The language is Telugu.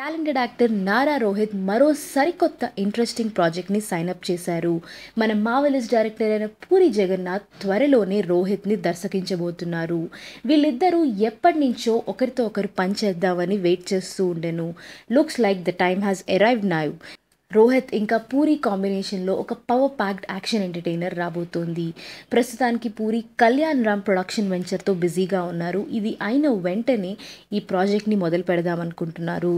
టాలెంటెడ్ యాక్టర్ నారా రోహిత్ మరో సరికొత్త ఇంట్రెస్టింగ్ ప్రాజెక్ట్ని సైన్అప్ చేశారు మన మావలిస్ డైరెక్టర్ అయిన పూరి జగన్నాథ్ త్వరలోనే రోహిత్ని దర్శకించబోతున్నారు వీళ్ళిద్దరూ ఎప్పటి నుంచో ఒకరితో ఒకరు పనిచేద్దామని వెయిట్ చేస్తూ ఉండెను looks like the time has arrived నైవ్ రోహిత్ ఇంకా పూరి కాంబినేషన్లో ఒక పవర్ ప్యాక్డ్ యాక్షన్ ఎంటర్టైనర్ రాబోతోంది ప్రస్తుతానికి పూరి కళ్యాణ్ రామ్ ప్రొడక్షన్ వెంచర్తో బిజీగా ఉన్నారు ఇది అయిన వెంటనే ఈ ప్రాజెక్ట్ని మొదలు పెడదామనుకుంటున్నారు